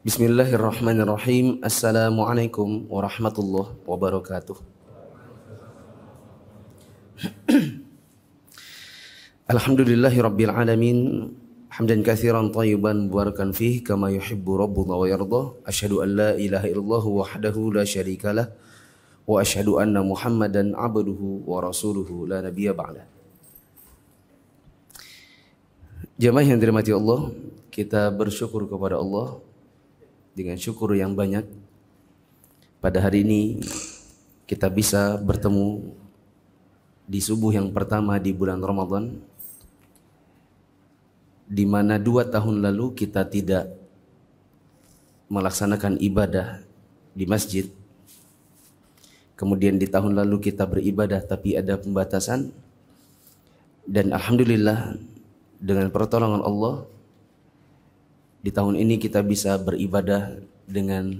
Bismillahirrahmanirrahim. Assalamualaikum warahmatullahi wabarakatuh. Alhamdulillahirabbil alamin. Hamdan kathiran, thayyiban mubarakan fih, kama yuhibbu rabbuna wa yardha. Ashadu an la ilaha illallah wahdahu la lah. wa ashadu anna Muhammadan abduhu wa rasuluhu la nabiya bala. Jamaah yang dirahmati Allah, kita bersyukur kepada Allah dengan syukur yang banyak pada hari ini kita bisa bertemu di subuh yang pertama di bulan Ramadan di mana dua tahun lalu kita tidak melaksanakan ibadah di masjid kemudian di tahun lalu kita beribadah tapi ada pembatasan dan Alhamdulillah dengan pertolongan Allah di tahun ini kita bisa beribadah dengan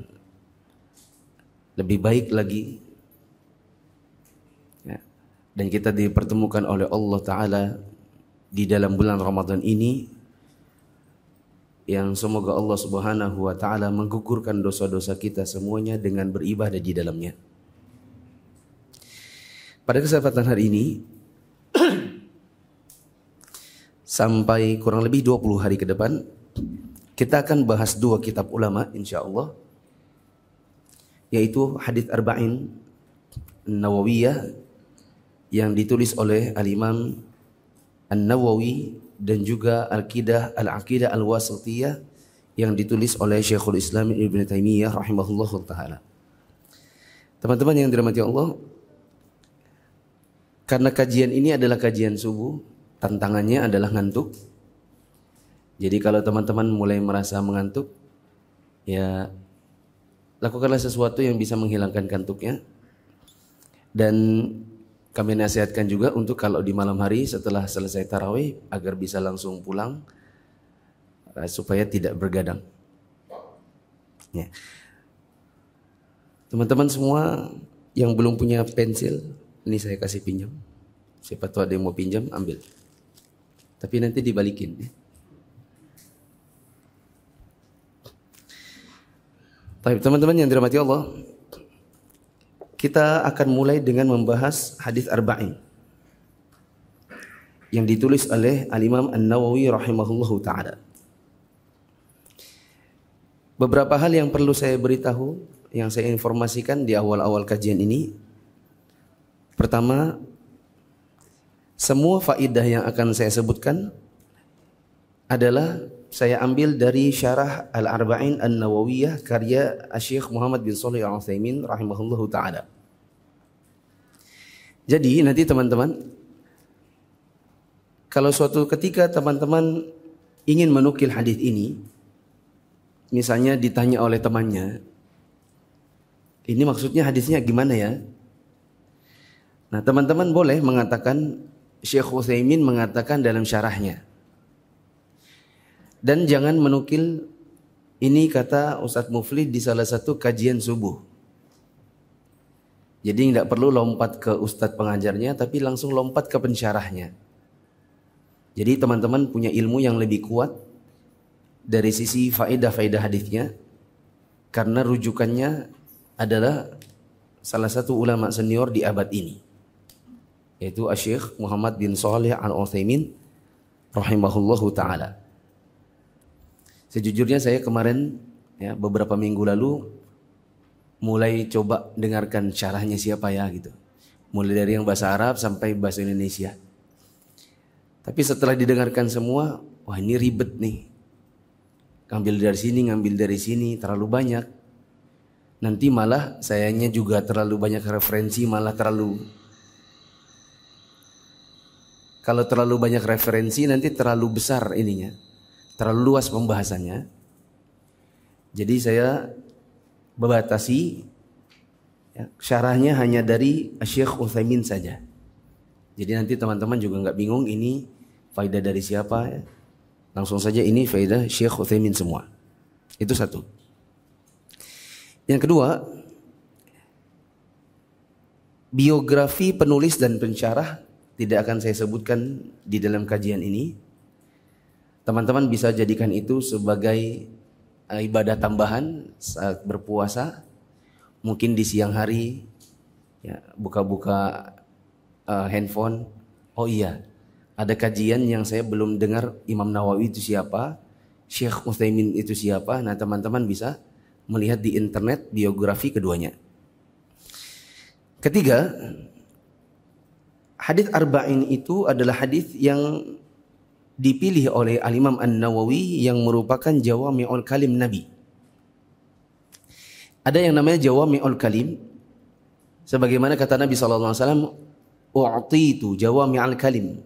lebih baik lagi ya. dan kita dipertemukan oleh Allah Ta'ala di dalam bulan Ramadan ini yang semoga Allah Subhanahu wa taala menggugurkan dosa-dosa kita semuanya dengan beribadah di dalamnya. Pada kesempatan hari ini sampai kurang lebih 20 hari ke depan kita akan bahas dua kitab ulama insya Allah. Yaitu hadith arba'in Nawawiyah yang ditulis oleh Al-Imam An-Nawawi dan juga Al-Qidah Al-Aqidah Al-Wasatiyah yang ditulis oleh Syekhul Islam Ibn Taimiyah Rahimahullah taala. Teman-teman yang dirahmati Allah, karena kajian ini adalah kajian subuh, tantangannya adalah ngantuk. Jadi kalau teman-teman mulai merasa mengantuk, ya lakukanlah sesuatu yang bisa menghilangkan kantuknya. Dan kami nasihatkan juga untuk kalau di malam hari setelah selesai tarawih agar bisa langsung pulang eh, supaya tidak bergadang. Ya. Teman-teman semua yang belum punya pensil, ini saya kasih pinjam. Siapa tahu ada yang mau pinjam, ambil. Tapi nanti dibalikin. Ya. Tapi teman-teman yang dirahmati Allah, kita akan mulai dengan membahas hadis arba'in yang ditulis oleh Al-Imam An-Nawawi rahimahullahu taala. Beberapa hal yang perlu saya beritahu, yang saya informasikan di awal-awal kajian ini. Pertama, semua faidah yang akan saya sebutkan adalah saya ambil dari syarah Al-Arba'in An-Nawawiyah karya Syekh Muhammad bin Shalih Al-Utsaimin rahimahullahu taala. Jadi nanti teman-teman kalau suatu ketika teman-teman ingin menukil hadis ini misalnya ditanya oleh temannya ini maksudnya hadisnya gimana ya? Nah, teman-teman boleh mengatakan Syekh Utsaimin mengatakan dalam syarahnya dan jangan menukil ini kata Ustadz Mufli di salah satu kajian subuh. Jadi tidak perlu lompat ke ustadz pengajarnya, tapi langsung lompat ke pensyarahnya. Jadi teman-teman punya ilmu yang lebih kuat dari sisi faedah-faedah hadisnya, karena rujukannya adalah salah satu ulama senior di abad ini, yaitu Asyikh Muhammad bin Saleh al Uthaymin, rahimahullahu taala. Sejujurnya saya kemarin ya beberapa minggu lalu mulai coba dengarkan syarahnya siapa ya gitu. Mulai dari yang bahasa Arab sampai bahasa Indonesia. Tapi setelah didengarkan semua, wah ini ribet nih. Ngambil dari sini, ngambil dari sini, terlalu banyak. Nanti malah sayanya juga terlalu banyak referensi, malah terlalu kalau terlalu banyak referensi nanti terlalu besar ininya terlalu luas pembahasannya. Jadi saya membatasi ya, syarahnya hanya dari Syekh Uthaymin saja. Jadi nanti teman-teman juga nggak bingung ini faedah dari siapa. Ya. Langsung saja ini faedah Syekh Uthaymin semua. Itu satu. Yang kedua, biografi penulis dan pencarah tidak akan saya sebutkan di dalam kajian ini Teman-teman bisa jadikan itu sebagai eh, ibadah tambahan saat berpuasa. Mungkin di siang hari ya buka-buka uh, handphone. Oh iya, ada kajian yang saya belum dengar Imam Nawawi itu siapa, Syekh Utsaimin itu siapa. Nah, teman-teman bisa melihat di internet biografi keduanya. Ketiga, hadis arba'in itu adalah hadis yang dipilih oleh Al-Imam An-Nawawi yang merupakan jawami'ul kalim Nabi. Ada yang namanya jawami'ul kalim. Sebagaimana kata Nabi SAW, U'titu jawami'ul kalim.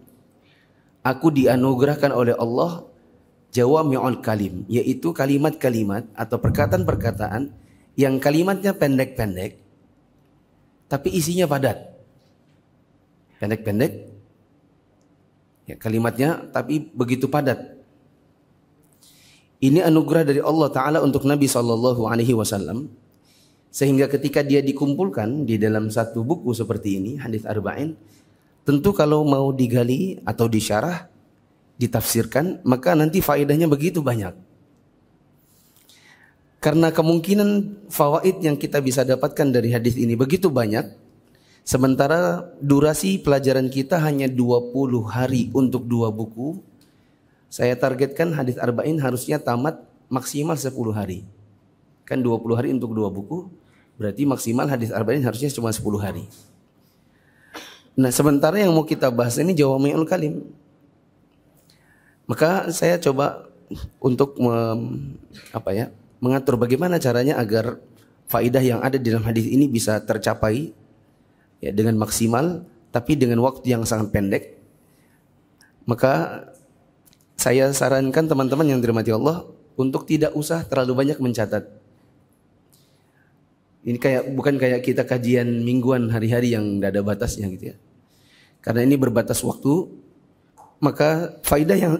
Aku dianugerahkan oleh Allah jawami'ul kalim. Yaitu kalimat-kalimat atau perkataan-perkataan yang kalimatnya pendek-pendek. Tapi isinya padat. Pendek-pendek Ya, kalimatnya tapi begitu padat. Ini anugerah dari Allah Taala untuk Nabi Shallallahu Alaihi Wasallam sehingga ketika dia dikumpulkan di dalam satu buku seperti ini hadis arba'in tentu kalau mau digali atau disyarah ditafsirkan maka nanti faedahnya begitu banyak karena kemungkinan fawaid yang kita bisa dapatkan dari hadis ini begitu banyak Sementara durasi pelajaran kita hanya 20 hari untuk dua buku. Saya targetkan hadis arba'in harusnya tamat maksimal 10 hari. Kan 20 hari untuk dua buku, berarti maksimal hadis arba'in harusnya cuma 10 hari. Nah, sementara yang mau kita bahas ini Jawami'ul Kalim. Maka saya coba untuk me, apa ya, mengatur bagaimana caranya agar faidah yang ada di dalam hadis ini bisa tercapai ya, dengan maksimal tapi dengan waktu yang sangat pendek maka saya sarankan teman-teman yang dirahmati Allah untuk tidak usah terlalu banyak mencatat. Ini kayak bukan kayak kita kajian mingguan hari-hari yang tidak ada batasnya gitu ya. Karena ini berbatas waktu, maka faidah yang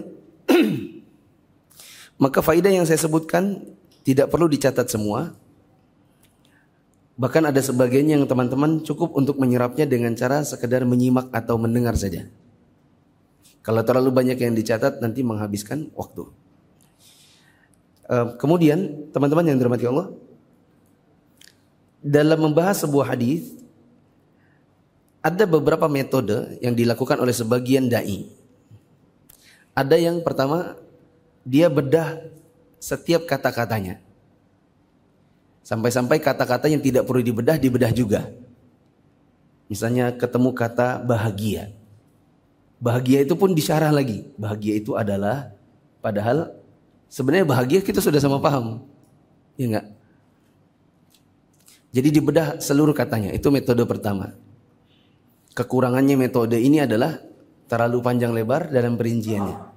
maka faidah yang saya sebutkan tidak perlu dicatat semua, Bahkan ada sebagian yang teman-teman cukup untuk menyerapnya dengan cara sekedar menyimak atau mendengar saja. Kalau terlalu banyak yang dicatat nanti menghabiskan waktu. Eh, kemudian teman-teman yang dirahmati Allah, dalam membahas sebuah hadis ada beberapa metode yang dilakukan oleh sebagian dai. Ada yang pertama dia bedah setiap kata-katanya. Sampai-sampai kata-kata yang tidak perlu dibedah, dibedah juga. Misalnya ketemu kata bahagia. Bahagia itu pun disyarah lagi. Bahagia itu adalah, padahal sebenarnya bahagia kita sudah sama paham. Ya enggak? Jadi dibedah seluruh katanya. Itu metode pertama. Kekurangannya metode ini adalah terlalu panjang lebar dalam perinciannya.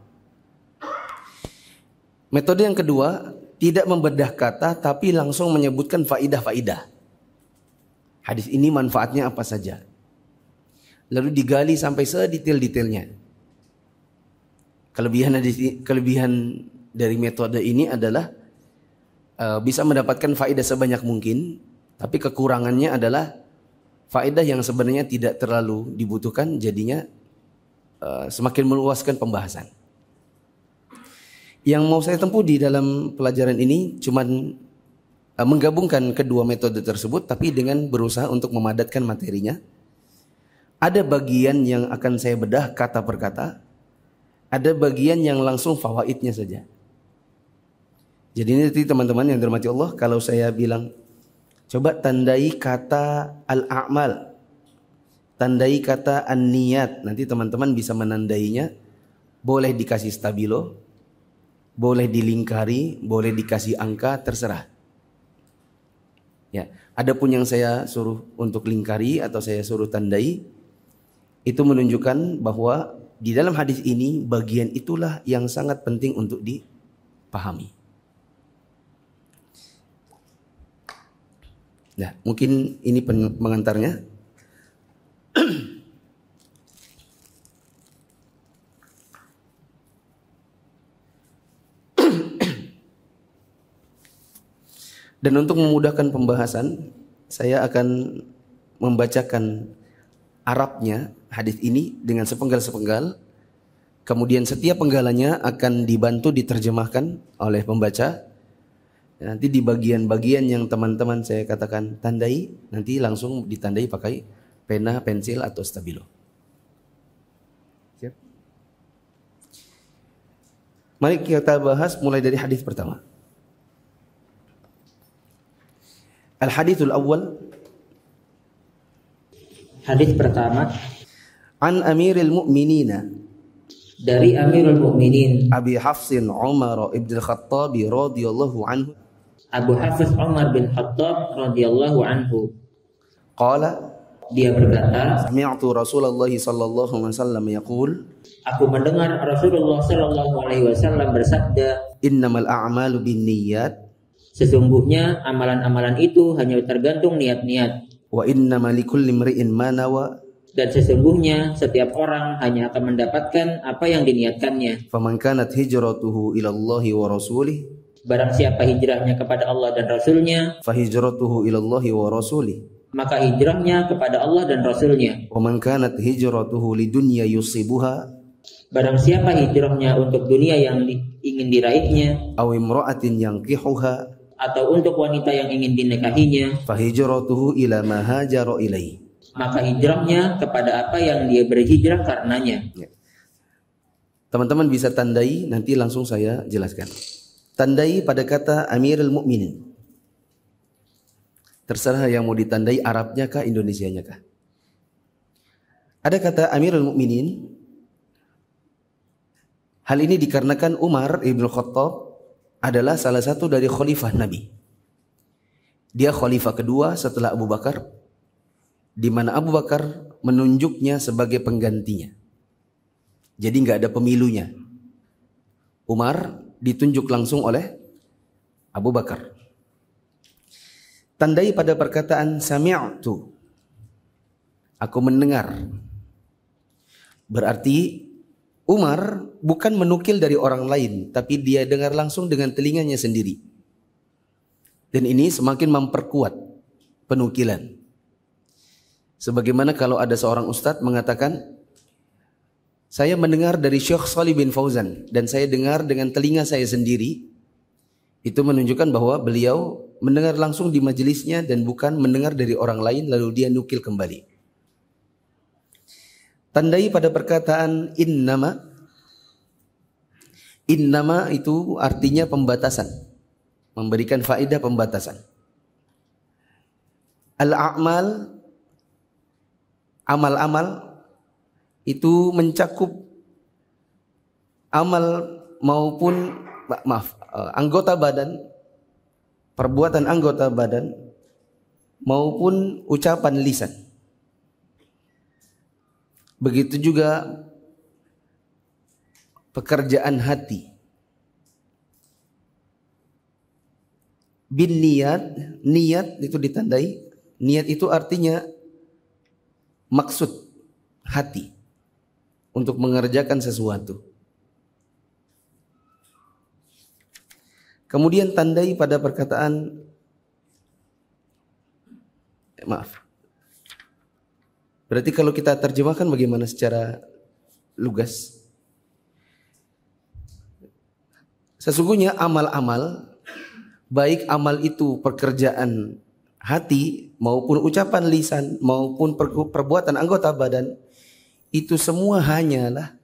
Metode yang kedua tidak membedah kata tapi langsung menyebutkan faidah-faidah. Hadis ini manfaatnya apa saja. Lalu digali sampai sedetail-detailnya. Kelebihan kelebihan dari metode ini adalah uh, bisa mendapatkan faidah sebanyak mungkin, tapi kekurangannya adalah faidah yang sebenarnya tidak terlalu dibutuhkan jadinya uh, semakin meluaskan pembahasan yang mau saya tempuh di dalam pelajaran ini cuman eh, menggabungkan kedua metode tersebut tapi dengan berusaha untuk memadatkan materinya. Ada bagian yang akan saya bedah kata per kata, ada bagian yang langsung fawaidnya saja. Jadi nanti teman-teman yang dirahmati Allah, kalau saya bilang coba tandai kata al-a'mal, tandai kata an-niyat, nanti teman-teman bisa menandainya boleh dikasih stabilo, boleh dilingkari, boleh dikasih angka, terserah. Ya, ada pun yang saya suruh untuk lingkari atau saya suruh tandai itu menunjukkan bahwa di dalam hadis ini bagian itulah yang sangat penting untuk dipahami. Nah, mungkin ini pengantarnya. Dan untuk memudahkan pembahasan, saya akan membacakan Arabnya hadis ini dengan sepenggal-sepenggal. Kemudian setiap penggalannya akan dibantu diterjemahkan oleh pembaca. Nanti di bagian-bagian yang teman-teman saya katakan tandai, nanti langsung ditandai pakai pena, pensil atau stabilo. Mari kita bahas mulai dari hadis pertama. Al hadithul awal Hadith pertama An Amiril Mu'minina dari Amirul Mu'minin, Abi Hafsin Umar ibn Khattab radhiyallahu anhu Abu Hafiz Umar bin Khattab radhiyallahu anhu Qala dia berkata Sami'tu Rasulullah sallallahu alaihi wasallam yaqul Aku mendengar Rasulullah sallallahu alaihi wasallam bersabda Innamal a'malu binniyat Sesungguhnya amalan-amalan itu hanya tergantung niat-niat. Wa inna malikul limri'in manawa dan sesungguhnya setiap orang hanya akan mendapatkan apa yang diniatkannya. Faman kanat hijratuhu ilallahi wa rasulih Barang siapa hijrahnya kepada Allah dan Rasulnya Fahijratuhu ilallahi wa rasulih Maka hijrahnya kepada Allah dan Rasulnya Waman kanat hijratuhu lidunya yusibuha Barang siapa hijrahnya untuk dunia yang di, ingin diraihnya Awimra'atin yang kihuha atau untuk wanita yang ingin dinikahinya fahijratuhu ila ma maka hijrahnya kepada apa yang dia berhijrah karenanya ya. teman-teman bisa tandai nanti langsung saya jelaskan tandai pada kata Amirul Mukminin terserah yang mau ditandai Arabnya kah Indonesianya kah ada kata Amirul Mukminin Hal ini dikarenakan Umar Ibnu Khattab adalah salah satu dari khalifah Nabi. Dia khalifah kedua setelah Abu Bakar di mana Abu Bakar menunjuknya sebagai penggantinya. Jadi nggak ada pemilunya. Umar ditunjuk langsung oleh Abu Bakar. Tandai pada perkataan sami'tu. Aku mendengar. Berarti Umar bukan menukil dari orang lain, tapi dia dengar langsung dengan telinganya sendiri. Dan ini semakin memperkuat penukilan. Sebagaimana kalau ada seorang ustadz mengatakan, saya mendengar dari Syekh Salih bin Fauzan dan saya dengar dengan telinga saya sendiri, itu menunjukkan bahwa beliau mendengar langsung di majelisnya dan bukan mendengar dari orang lain lalu dia nukil kembali. Tandai pada perkataan innama. Innama itu artinya pembatasan. Memberikan faedah pembatasan. Al-a'mal amal-amal itu mencakup amal maupun maaf eh, anggota badan perbuatan anggota badan maupun ucapan lisan. Begitu juga pekerjaan hati. Bin niat, niat itu ditandai. Niat itu artinya maksud hati untuk mengerjakan sesuatu. Kemudian tandai pada perkataan maaf Berarti kalau kita terjemahkan bagaimana secara lugas? Sesungguhnya amal-amal baik amal itu pekerjaan hati maupun ucapan lisan maupun perbuatan anggota badan itu semua hanyalah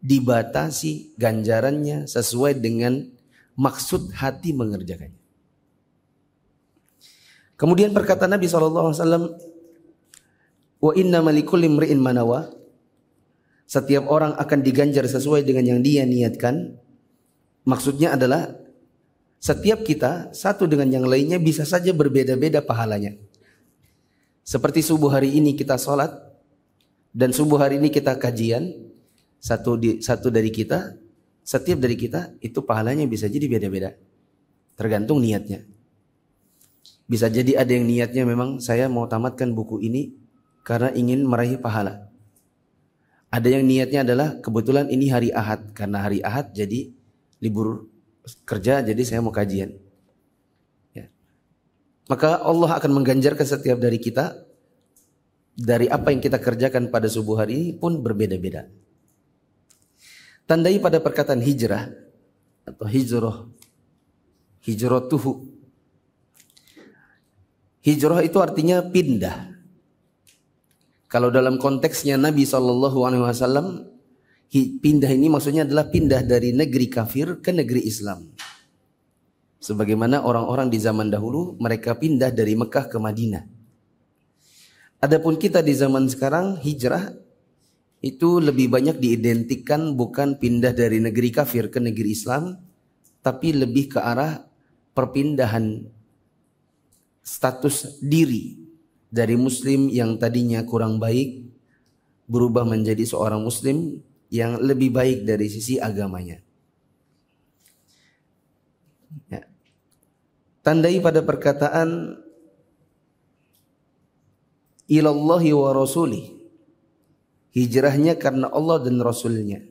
dibatasi ganjarannya sesuai dengan maksud hati mengerjakannya. Kemudian perkataan Nabi SAW Wa inna malikulli manawa. Setiap orang akan diganjar sesuai dengan yang dia niatkan. Maksudnya adalah setiap kita satu dengan yang lainnya bisa saja berbeda-beda pahalanya. Seperti subuh hari ini kita sholat dan subuh hari ini kita kajian satu di, satu dari kita setiap dari kita itu pahalanya bisa jadi beda-beda tergantung niatnya. Bisa jadi ada yang niatnya memang saya mau tamatkan buku ini karena ingin meraih pahala. Ada yang niatnya adalah kebetulan ini hari Ahad karena hari Ahad jadi libur kerja jadi saya mau kajian. Ya. Maka Allah akan mengganjarkan setiap dari kita dari apa yang kita kerjakan pada subuh hari ini pun berbeda-beda. Tandai pada perkataan hijrah atau hijrah. tuhu. Hijrah itu artinya pindah. Kalau dalam konteksnya Nabi Shallallahu Alaihi Wasallam pindah ini maksudnya adalah pindah dari negeri kafir ke negeri Islam. Sebagaimana orang-orang di zaman dahulu mereka pindah dari Mekah ke Madinah. Adapun kita di zaman sekarang hijrah itu lebih banyak diidentikan bukan pindah dari negeri kafir ke negeri Islam, tapi lebih ke arah perpindahan status diri dari muslim yang tadinya kurang baik berubah menjadi seorang muslim yang lebih baik dari sisi agamanya. Ya. Tandai pada perkataan ilallahi wa rasuli Hijrahnya karena Allah dan Rasulnya.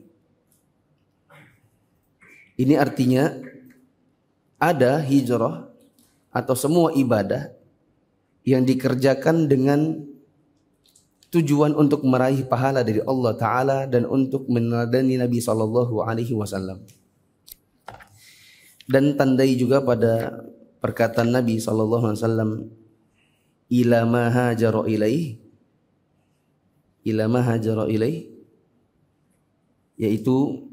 Ini artinya ada hijrah atau semua ibadah yang dikerjakan dengan tujuan untuk meraih pahala dari Allah Ta'ala dan untuk meneladani Nabi Sallallahu Alaihi Wasallam. Dan tandai juga pada perkataan Nabi Sallallahu Alaihi Wasallam, ila hajaro ilaih, ila hajaro ilaih, yaitu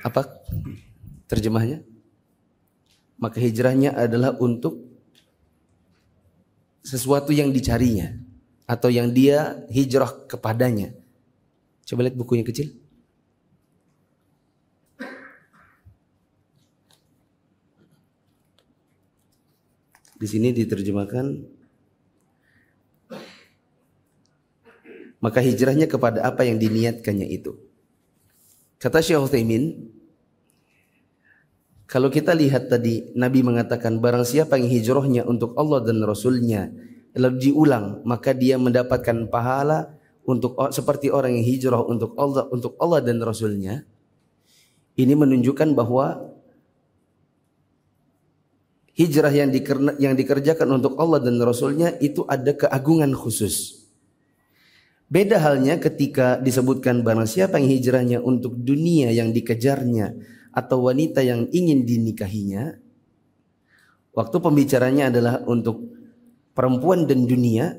apa terjemahnya? Maka hijrahnya adalah untuk sesuatu yang dicarinya atau yang dia hijrah kepadanya. Coba lihat bukunya kecil. Di sini diterjemahkan maka hijrahnya kepada apa yang diniatkannya itu. Kata Syekh Utsaimin, kalau kita lihat tadi Nabi mengatakan barang siapa yang hijrahnya untuk Allah dan Rasulnya lalu diulang maka dia mendapatkan pahala untuk seperti orang yang hijrah untuk Allah untuk Allah dan Rasulnya ini menunjukkan bahwa hijrah yang, dikerna, yang dikerjakan untuk Allah dan Rasulnya itu ada keagungan khusus. Beda halnya ketika disebutkan barang siapa yang hijrahnya untuk dunia yang dikejarnya atau wanita yang ingin dinikahinya waktu pembicaranya adalah untuk perempuan dan dunia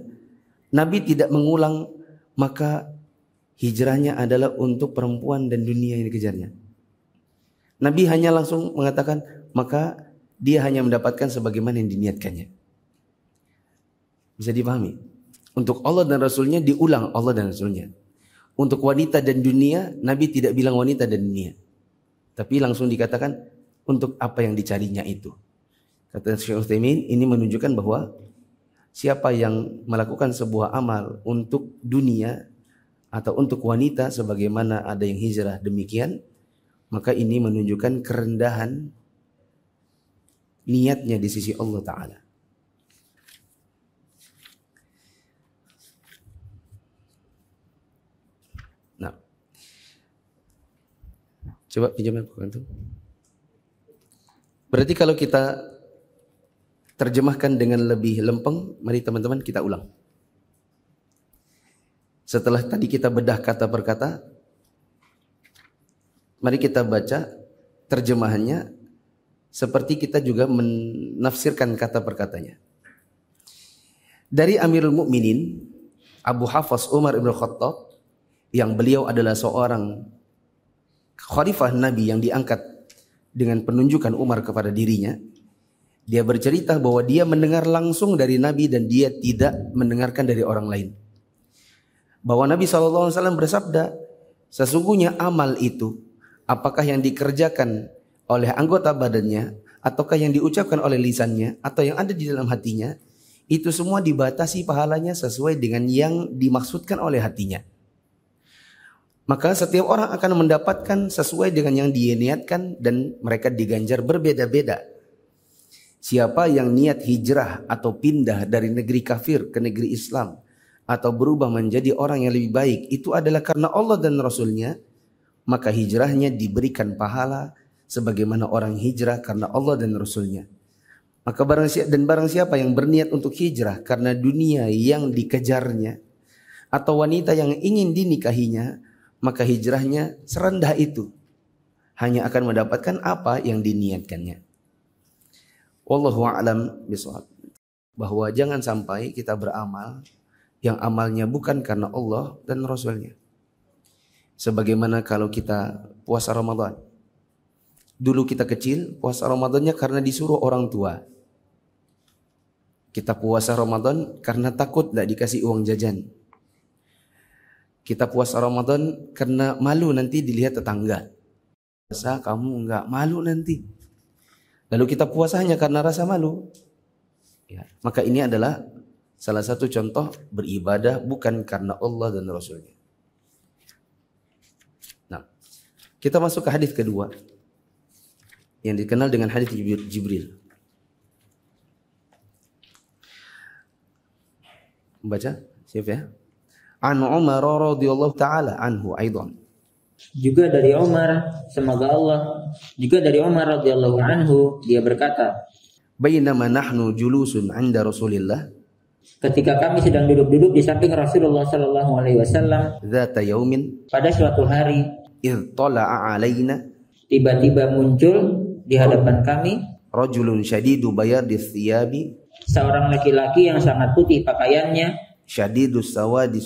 Nabi tidak mengulang maka hijrahnya adalah untuk perempuan dan dunia yang dikejarnya Nabi hanya langsung mengatakan maka dia hanya mendapatkan sebagaimana yang diniatkannya bisa dipahami untuk Allah dan Rasulnya diulang Allah dan Rasulnya untuk wanita dan dunia Nabi tidak bilang wanita dan dunia tapi langsung dikatakan untuk apa yang dicarinya itu. Kata Syekh Utsaimin ini menunjukkan bahwa siapa yang melakukan sebuah amal untuk dunia atau untuk wanita sebagaimana ada yang hijrah demikian, maka ini menunjukkan kerendahan niatnya di sisi Allah taala. Coba pinjam aku tuh Berarti kalau kita terjemahkan dengan lebih lempeng, mari teman-teman kita ulang. Setelah tadi kita bedah kata per kata, mari kita baca terjemahannya seperti kita juga menafsirkan kata per katanya. Dari Amirul Mukminin Abu Hafaz Umar Ibn Khattab yang beliau adalah seorang khalifah Nabi yang diangkat dengan penunjukan Umar kepada dirinya, dia bercerita bahwa dia mendengar langsung dari Nabi dan dia tidak mendengarkan dari orang lain. Bahwa Nabi SAW bersabda, sesungguhnya amal itu apakah yang dikerjakan oleh anggota badannya ataukah yang diucapkan oleh lisannya atau yang ada di dalam hatinya itu semua dibatasi pahalanya sesuai dengan yang dimaksudkan oleh hatinya. Maka setiap orang akan mendapatkan sesuai dengan yang dia niatkan dan mereka diganjar berbeda-beda. Siapa yang niat hijrah atau pindah dari negeri kafir ke negeri Islam atau berubah menjadi orang yang lebih baik itu adalah karena Allah dan Rasulnya maka hijrahnya diberikan pahala sebagaimana orang hijrah karena Allah dan Rasulnya. Maka barang siapa, dan barang siapa yang berniat untuk hijrah karena dunia yang dikejarnya atau wanita yang ingin dinikahinya maka hijrahnya serendah itu. Hanya akan mendapatkan apa yang diniatkannya. Wallahu a'lam bishawab. Bahwa jangan sampai kita beramal yang amalnya bukan karena Allah dan Rasulnya. Sebagaimana kalau kita puasa Ramadan. Dulu kita kecil, puasa Ramadannya karena disuruh orang tua. Kita puasa Ramadan karena takut tidak dikasih uang jajan. Kita puasa Ramadan karena malu nanti dilihat tetangga. Puasa kamu enggak malu nanti. Lalu kita puasa hanya karena rasa malu. Ya. Maka ini adalah salah satu contoh beribadah bukan karena Allah dan Rasulnya. Nah, kita masuk ke hadis kedua yang dikenal dengan hadis Jibril. Baca, siap ya? an Umar radhiyallahu taala anhu aidan. Juga dari Umar semoga Allah juga dari Umar radhiyallahu anhu dia berkata, "Bainama nahnu julusun 'inda Rasulillah" Ketika kami sedang duduk-duduk di samping Rasulullah sallallahu alaihi wasallam, "Dzata yaumin" Pada suatu hari, tala'a 'alaina" Tiba-tiba muncul di hadapan kami rajulun syadidu bayadis thiyabi seorang laki-laki yang sangat putih pakaiannya syadidu sawadi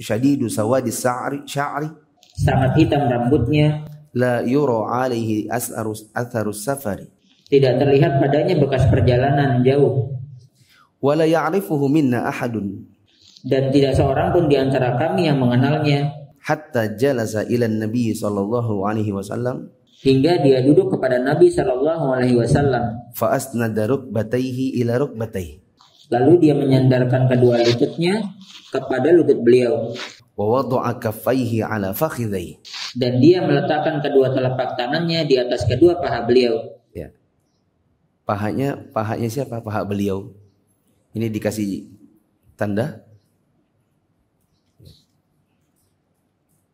syadidu sawadi sa'ri sya'ri sangat hitam rambutnya la yura alaihi asarus atharus safari tidak terlihat padanya bekas perjalanan jauh wala ya'rifuhu minna ahadun dan tidak seorang pun di antara kami yang mengenalnya hatta jalasa ila nabi sallallahu alaihi wasallam hingga dia duduk kepada nabi sallallahu alaihi wasallam fa asnada rukbatayhi ila rukbatayhi Lalu dia menyandarkan kedua lututnya kepada lutut beliau. Dan dia meletakkan kedua telapak tangannya di atas kedua paha beliau. Ya. Pahanya, pahanya siapa? Paha beliau. Ini dikasih tanda.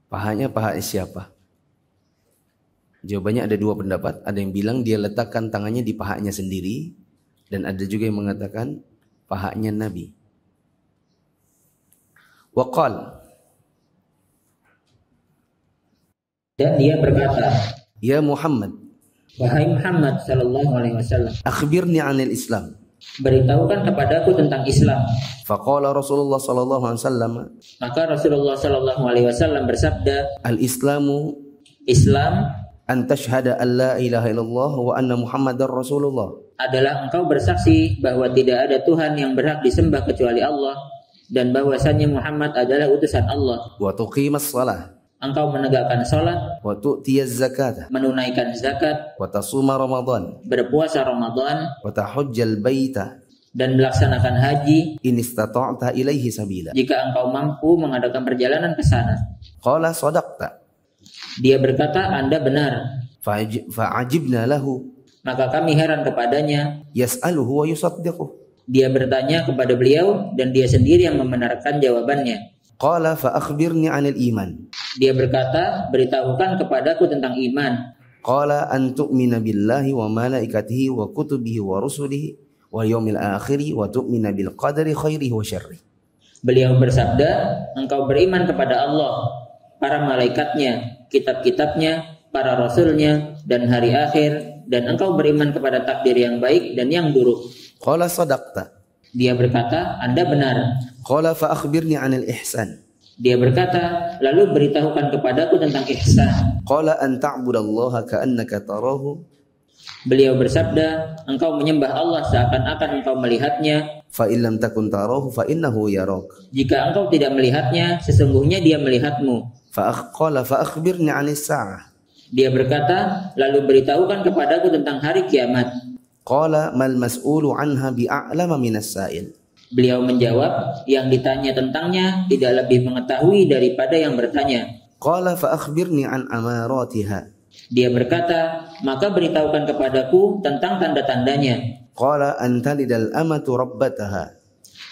Pahanya paha siapa? Jawabannya ada dua pendapat. Ada yang bilang dia letakkan tangannya di pahanya sendiri dan ada juga yang mengatakan pahanya Nabi. Waqal. Dan dia berkata, Ya Muhammad. Wahai Muhammad Sallallahu Alaihi Wasallam. Akhbirni anil Islam. Beritahukan kepadaku tentang Islam. Faqala Rasulullah Sallallahu Alaihi Wasallam. Maka Rasulullah Sallallahu Alaihi Wasallam bersabda. Al Islamu. Islam an tashhada an la ilaha illallah wa anna muhammadar rasulullah adalah engkau bersaksi bahwa tidak ada Tuhan yang berhak disembah kecuali Allah dan bahwasannya Muhammad adalah utusan Allah wa tuqimas salah engkau menegakkan salat wa tu'tiyaz zakat. menunaikan zakat wa tasuma ramadan berpuasa ramadan wa tahujjal baita dan melaksanakan haji Ini istata'ta ilaihi sabila jika engkau mampu mengadakan perjalanan ke sana qala sadaqta dia berkata, Anda benar. Fa'ajibna lahu. Maka kami heran kepadanya. Yas'aluhu wa yusaddiquh. Dia bertanya kepada beliau dan dia sendiri yang membenarkan jawabannya. Qala fa akhbirni 'anil iman. Dia berkata, beritahukan kepadaku tentang iman. Qala an tu'mina billahi wa malaikatihi wa kutubihi wa rusulihi wa yaumil akhiri wa tu'mina bil qadari khairihi wa syarrihi. Beliau bersabda, engkau beriman kepada Allah, para malaikatnya, kitab-kitabnya, para rasulnya, dan hari akhir, dan engkau beriman kepada takdir yang baik dan yang buruk. Qala sadaqta. Dia berkata, Anda benar. Qala fa akhbirni 'anil ihsan. Dia berkata, lalu beritahukan kepadaku tentang ihsan. Qala an ta'budallaha ka'annaka tarahu. Beliau bersabda, engkau menyembah Allah seakan-akan engkau melihatnya. Fa illam takun tarahu fa innahu yarak. Jika engkau tidak melihatnya, sesungguhnya dia melihatmu. Fa'akhqala fa'akhbirni anisa'ah. Dia berkata, lalu beritahukan kepadaku tentang hari kiamat. Qala mal mas'ulu anha bi'a'lama minasail. Beliau menjawab, yang ditanya tentangnya tidak lebih mengetahui daripada yang bertanya. Qala fa'akhbirni an amaratiha. Dia berkata, maka beritahukan kepadaku tentang tanda-tandanya. Qala antalidal amatu rabbataha.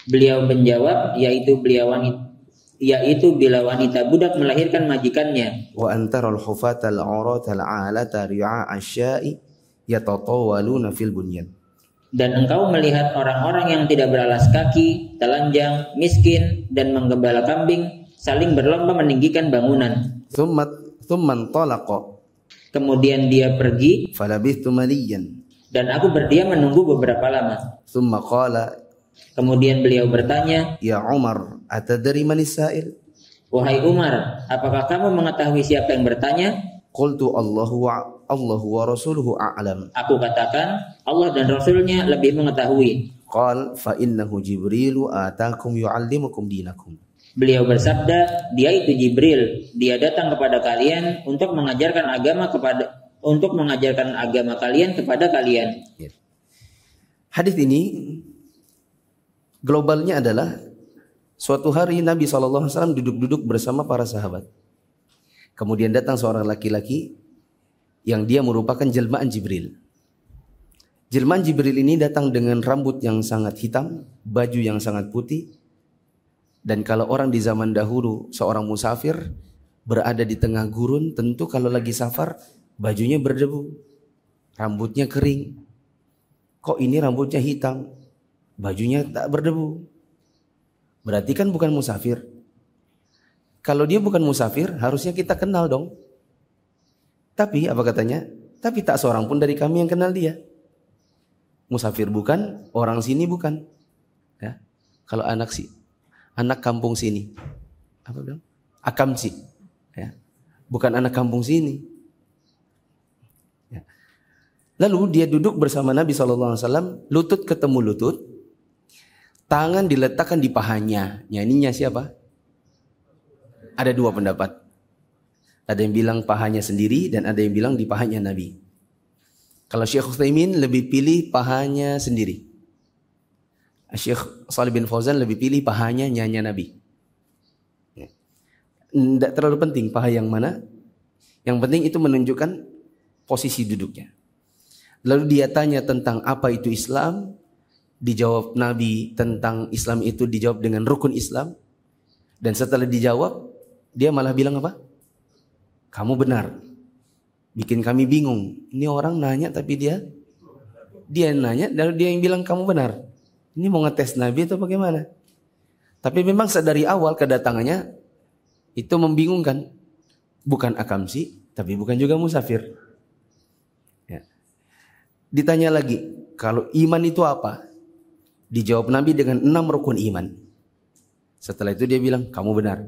Beliau menjawab, yaitu beliau wanita, yaitu bila wanita budak melahirkan majikannya wa antaral hufatal uratal alata ri'a asyai yatatawaluna fil bunyan dan engkau melihat orang-orang yang tidak beralas kaki, telanjang, miskin dan menggembala kambing saling berlomba meninggikan bangunan. Kemudian dia pergi. Dan aku berdiam menunggu beberapa lama. Kemudian beliau bertanya, "Ya Umar, dari mana sa'il?" Wahai Umar, apakah kamu mengetahui siapa yang bertanya? Qultu Allahu wa Allahu wa rasuluhu a'lam. Aku katakan, Allah dan Rasulnya lebih mengetahui. Qal fa innahu Jibrilu atakum yu'allimukum dinakum. Beliau bersabda, dia itu Jibril, dia datang kepada kalian untuk mengajarkan agama kepada untuk mengajarkan agama kalian kepada kalian. Ya. Hadis ini globalnya adalah suatu hari Nabi SAW duduk-duduk bersama para sahabat. Kemudian datang seorang laki-laki yang dia merupakan jelmaan Jibril. Jelmaan Jibril ini datang dengan rambut yang sangat hitam, baju yang sangat putih. Dan kalau orang di zaman dahulu, seorang musafir berada di tengah gurun, tentu kalau lagi safar, bajunya berdebu, rambutnya kering. Kok ini rambutnya hitam? bajunya tak berdebu. Berarti kan bukan musafir. Kalau dia bukan musafir, harusnya kita kenal dong. Tapi apa katanya? Tapi tak seorang pun dari kami yang kenal dia. Musafir bukan, orang sini bukan. Ya. Kalau anak sih, anak kampung sini. Apa bilang? Akam sih. Ya. Bukan anak kampung sini. Ya. Lalu dia duduk bersama Nabi SAW, lutut ketemu lutut, tangan diletakkan di pahanya. Nyanyinya siapa? Ada dua pendapat. Ada yang bilang pahanya sendiri dan ada yang bilang di pahanya Nabi. Kalau Syekh Utsaimin lebih pilih pahanya sendiri. Syekh Salih bin Fauzan lebih pilih pahanya nyanyi Nabi. Tidak terlalu penting paha yang mana. Yang penting itu menunjukkan posisi duduknya. Lalu dia tanya tentang apa itu Islam, dijawab Nabi tentang Islam itu dijawab dengan rukun Islam dan setelah dijawab dia malah bilang apa? Kamu benar. Bikin kami bingung. Ini orang nanya tapi dia dia nanya dan dia yang bilang kamu benar. Ini mau ngetes Nabi atau bagaimana? Tapi memang dari awal kedatangannya itu membingungkan. Bukan akamsi, tapi bukan juga musafir. Ya. Ditanya lagi, kalau iman itu apa? Dijawab Nabi dengan enam rukun iman. Setelah itu dia bilang, kamu benar.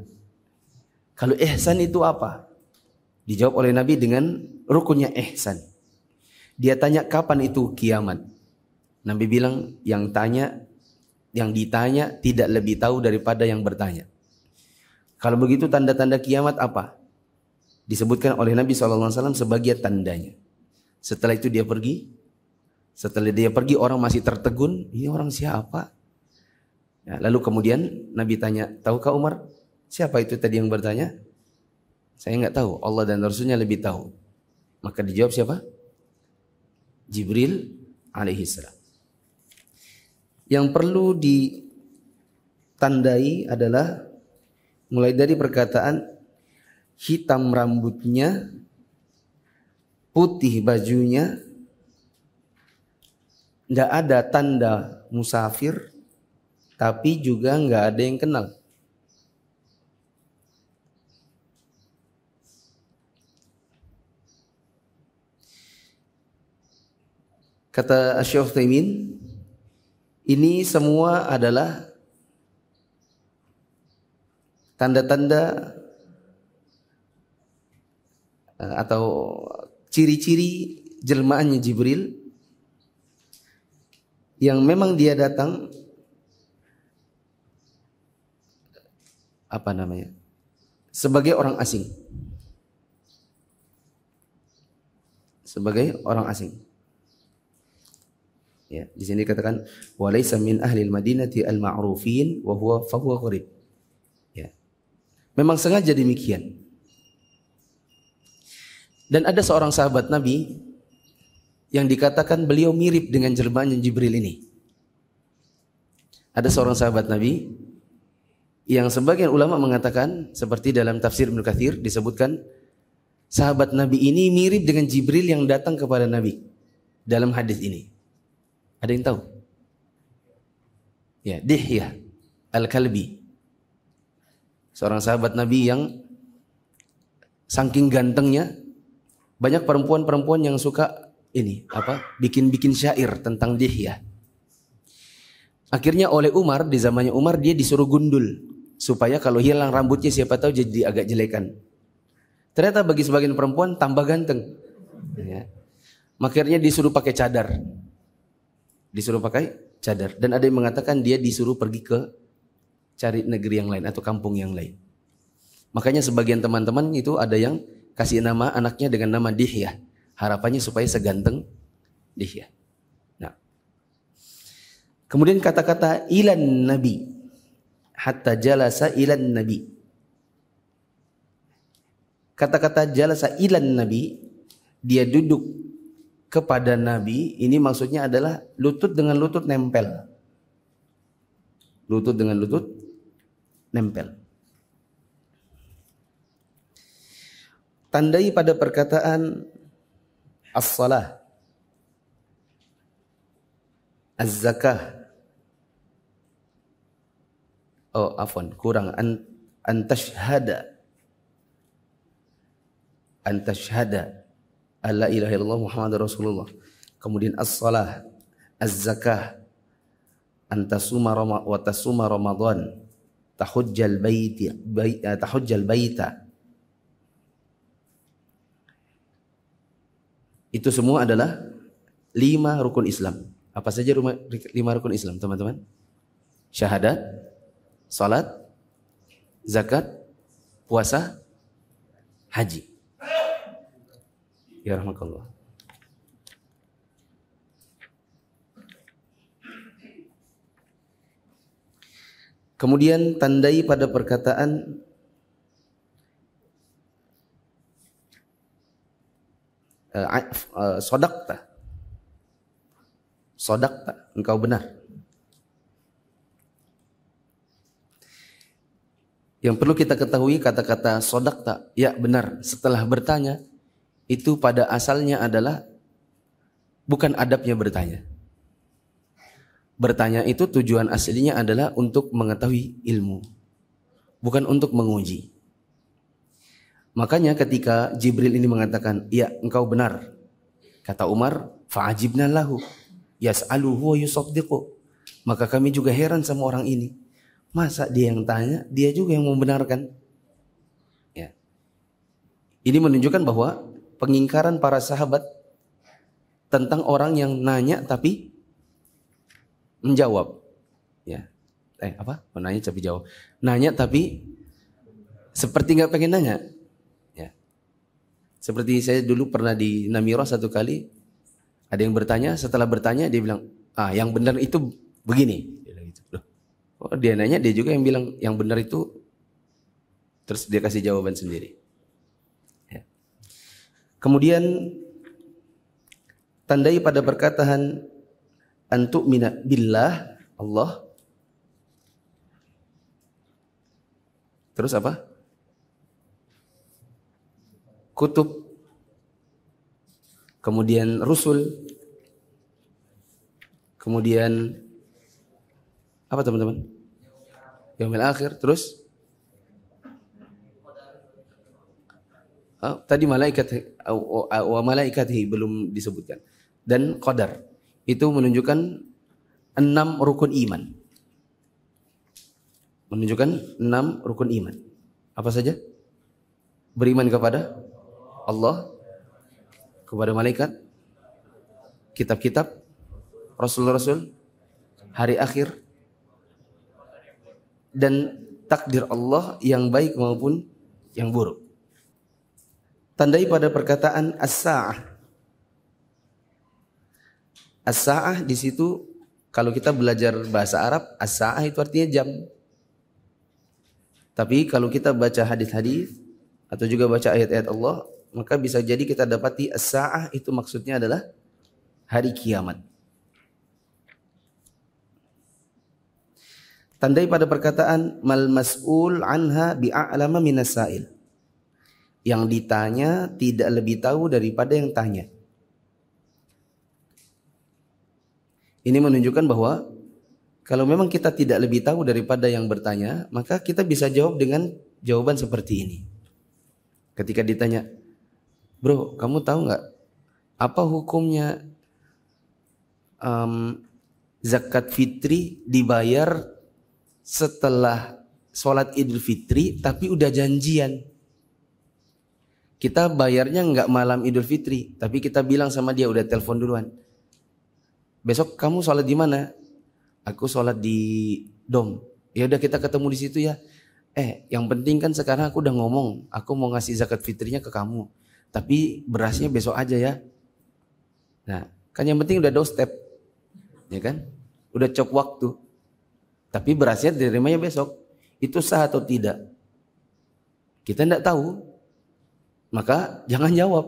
Kalau ihsan itu apa? Dijawab oleh Nabi dengan rukunnya ihsan. Dia tanya kapan itu kiamat. Nabi bilang yang tanya, yang ditanya tidak lebih tahu daripada yang bertanya. Kalau begitu tanda-tanda kiamat apa? Disebutkan oleh Nabi SAW sebagai tandanya. Setelah itu dia pergi, setelah dia pergi orang masih tertegun, ini orang siapa? Ya, lalu kemudian Nabi tanya, tahukah Umar? Siapa itu tadi yang bertanya? Saya nggak tahu, Allah dan Rasulnya lebih tahu. Maka dijawab siapa? Jibril salam. Yang perlu ditandai adalah mulai dari perkataan hitam rambutnya, putih bajunya, nggak ada tanda musafir, tapi juga nggak ada yang kenal. Kata Asyauf Taimin, ini semua adalah tanda-tanda eh, atau ciri-ciri jelmaannya Jibril yang memang dia datang apa namanya sebagai orang asing sebagai orang asing ya di sini katakan walaisa min ahli madinati al ma'rufin wa huwa fa huwa qarib ya memang sengaja demikian dan ada seorang sahabat Nabi yang dikatakan beliau mirip dengan yang Jibril ini. Ada seorang sahabat Nabi yang sebagian ulama mengatakan seperti dalam tafsir Ibnu Katsir disebutkan sahabat Nabi ini mirip dengan Jibril yang datang kepada Nabi dalam hadis ini. Ada yang tahu? Ya, Dihya Al-Kalbi. Seorang sahabat Nabi yang saking gantengnya banyak perempuan-perempuan yang suka ini apa bikin-bikin syair tentang Dihya. Akhirnya oleh Umar di zamannya Umar dia disuruh gundul supaya kalau hilang rambutnya siapa tahu jadi agak jelekan. Ternyata bagi sebagian perempuan tambah ganteng. Ya. Makanya disuruh pakai cadar. Disuruh pakai cadar dan ada yang mengatakan dia disuruh pergi ke cari negeri yang lain atau kampung yang lain. Makanya sebagian teman-teman itu ada yang kasih nama anaknya dengan nama Dihya. Harapannya supaya seganteng dia. Ya. Nah. Kemudian kata-kata ilan nabi. Hatta jalasa ilan nabi. Kata-kata jalasa ilan nabi. Dia duduk kepada nabi. Ini maksudnya adalah lutut dengan lutut nempel. Lutut dengan lutut nempel. Tandai pada perkataan as-salah, az-zakah. Oh, afwan, kurang antashhada antashhada alla ilaha illallah Muhammad rasulullah. Kemudian as-salah, az-zakah, antasuma rama wa tasuma ramadan, tahujjal baiti, eh, tahujjal bayta. Itu semua adalah lima rukun Islam. Apa saja rumah, lima rukun Islam, teman-teman? Syahadat, salat, zakat, puasa, haji. Ya rahmatullah. Kemudian tandai pada perkataan Sodak eh, eh, Sodak Sodakta, engkau benar. Yang perlu kita ketahui kata-kata sodak sodakta, ya benar. Setelah bertanya, itu pada asalnya adalah bukan adabnya bertanya. Bertanya itu tujuan aslinya adalah untuk mengetahui ilmu, bukan untuk menguji. Makanya ketika Jibril ini mengatakan, "Ya, engkau benar." Kata Umar, "Fa'ajibna lahu." Yas'aluhu wa yusaddiqu. Maka kami juga heran sama orang ini. Masa dia yang tanya, dia juga yang membenarkan. Ya. Ini menunjukkan bahwa pengingkaran para sahabat tentang orang yang nanya tapi menjawab. Ya. Eh, apa? Menanya tapi jawab. Nanya tapi seperti nggak pengen nanya. Seperti saya dulu pernah di Namiro satu kali, ada yang bertanya, setelah bertanya dia bilang, ah yang benar itu begini. Oh, dia nanya, dia juga yang bilang yang benar itu, terus dia kasih jawaban sendiri. Ya. Kemudian tandai pada perkataan antuk mina billah Allah. Terus apa? kutub, kemudian rusul, kemudian apa teman-teman? Yaumil akhir, terus oh, tadi malaikat wa malaikatihi belum disebutkan dan qadar itu menunjukkan enam rukun iman menunjukkan enam rukun iman apa saja beriman kepada Allah, kepada malaikat, kitab-kitab, rasul-rasul, hari akhir, dan takdir Allah yang baik maupun yang buruk. Tandai pada perkataan as-sa'ah. As-sa'ah di situ kalau kita belajar bahasa Arab, as-sa'ah itu artinya jam. Tapi kalau kita baca hadis-hadis atau juga baca ayat-ayat Allah, maka bisa jadi kita dapati as-sa'ah itu maksudnya adalah hari kiamat. Tandai pada perkataan mal mas'ul anha bi'a'lama minas sa'il. Yang ditanya tidak lebih tahu daripada yang tanya. Ini menunjukkan bahwa kalau memang kita tidak lebih tahu daripada yang bertanya, maka kita bisa jawab dengan jawaban seperti ini. Ketika ditanya, bro kamu tahu nggak apa hukumnya um, zakat fitri dibayar setelah sholat idul fitri tapi udah janjian kita bayarnya nggak malam idul fitri tapi kita bilang sama dia udah telepon duluan besok kamu sholat di mana aku sholat di dom ya udah kita ketemu di situ ya eh yang penting kan sekarang aku udah ngomong aku mau ngasih zakat fitrinya ke kamu tapi berasnya besok aja ya. Nah, kan yang penting udah doorstep. Ya kan? Udah cok waktu. Tapi berasnya diterimanya besok. Itu sah atau tidak? Kita tidak tahu. Maka jangan jawab.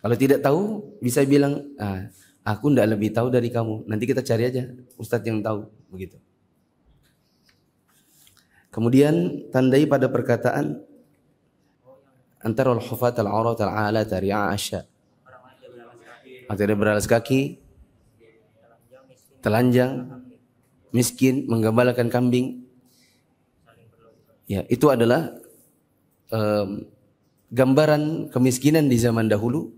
Kalau tidak tahu, bisa bilang, ah, aku tidak lebih tahu dari kamu. Nanti kita cari aja ustadz yang tahu. Begitu. Kemudian tandai pada perkataan antara al-hufat al-aurat al-ala tari'a asya. Atau dia beralas kaki, telanjang, miskin, menggembalakan kambing. Ya, itu adalah um, gambaran kemiskinan di zaman dahulu.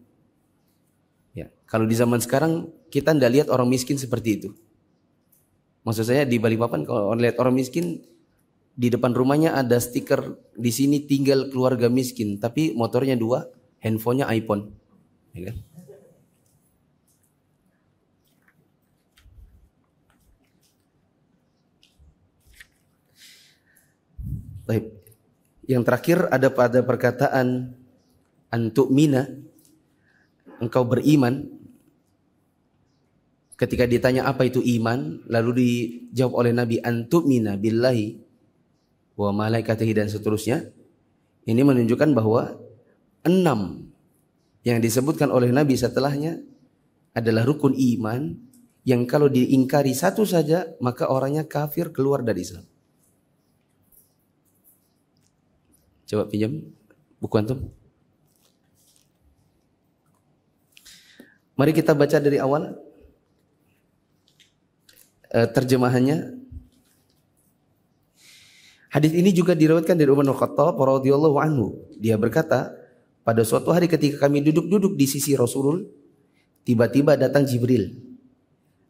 Ya, kalau di zaman sekarang kita tidak lihat orang miskin seperti itu. Maksud saya di Balikpapan kalau lihat orang miskin di depan rumahnya ada stiker di sini tinggal keluarga miskin, tapi motornya dua, handphonenya iPhone. Ya kan? Baik. Yang terakhir ada pada perkataan antuk mina engkau beriman ketika ditanya apa itu iman lalu dijawab oleh Nabi antuk mina billahi wa malaikatihi dan seterusnya. Ini menunjukkan bahwa enam yang disebutkan oleh Nabi setelahnya adalah rukun iman yang kalau diingkari satu saja maka orangnya kafir keluar dari Islam. Coba pinjam buku antum. Mari kita baca dari awal eh, terjemahannya Hadis ini juga dirawatkan dari Umar bin Khattab radhiyallahu anhu. Dia berkata, pada suatu hari ketika kami duduk-duduk di sisi Rasulul, tiba-tiba datang Jibril.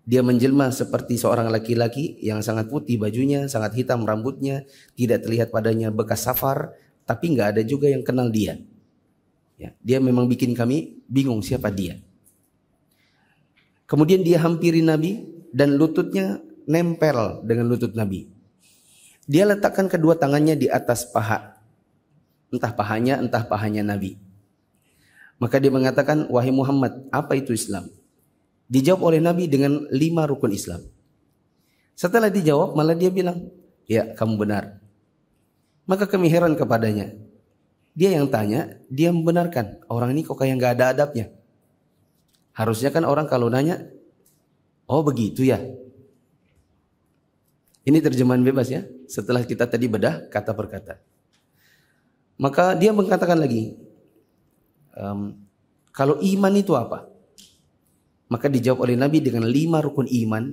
Dia menjelma seperti seorang laki-laki yang sangat putih bajunya, sangat hitam rambutnya, tidak terlihat padanya bekas safar, tapi nggak ada juga yang kenal dia. Ya, dia memang bikin kami bingung siapa dia. Kemudian dia hampiri Nabi dan lututnya nempel dengan lutut Nabi. Dia letakkan kedua tangannya di atas paha. Entah pahanya, entah pahanya Nabi. Maka dia mengatakan, wahai Muhammad, apa itu Islam? Dijawab oleh Nabi dengan lima rukun Islam. Setelah dijawab, malah dia bilang, ya kamu benar. Maka kami heran kepadanya. Dia yang tanya, dia membenarkan. Orang ini kok kayak gak ada adabnya. Harusnya kan orang kalau nanya, oh begitu ya, ini terjemahan bebas ya. Setelah kita tadi bedah kata per kata. Maka dia mengatakan lagi, um, kalau iman itu apa? Maka dijawab oleh Nabi dengan lima rukun iman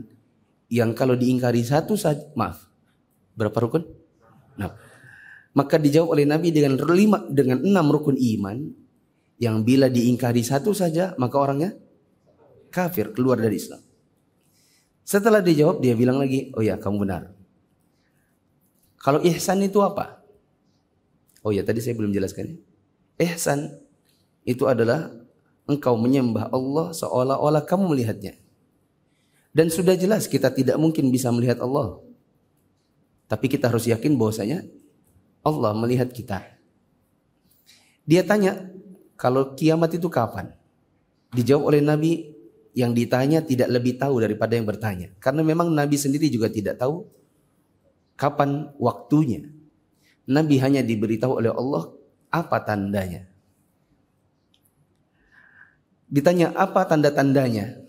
yang kalau diingkari satu saja, maaf, berapa rukun? Nah, maka dijawab oleh Nabi dengan lima dengan enam rukun iman yang bila diingkari satu saja maka orangnya kafir keluar dari Islam. Setelah dijawab dia bilang lagi, oh ya kamu benar. Kalau ihsan itu apa? Oh ya tadi saya belum jelaskan. Ya. Ihsan itu adalah engkau menyembah Allah seolah-olah kamu melihatnya. Dan sudah jelas kita tidak mungkin bisa melihat Allah. Tapi kita harus yakin bahwasanya Allah melihat kita. Dia tanya, kalau kiamat itu kapan? Dijawab oleh Nabi, yang ditanya tidak lebih tahu daripada yang bertanya. Karena memang Nabi sendiri juga tidak tahu kapan waktunya. Nabi hanya diberitahu oleh Allah apa tandanya. Ditanya apa tanda-tandanya.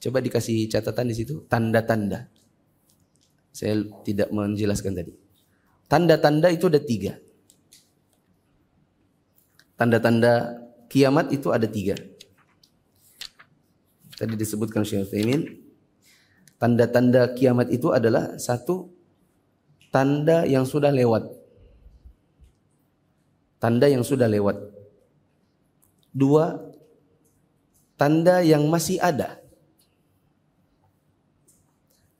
Coba dikasih catatan di situ, tanda-tanda. Saya tidak menjelaskan tadi. Tanda-tanda itu ada tiga. Tanda-tanda kiamat itu ada tiga. Tadi disebutkan Syekh Utsaimin tanda-tanda kiamat itu adalah satu tanda yang sudah lewat. Tanda yang sudah lewat. Dua tanda yang masih ada.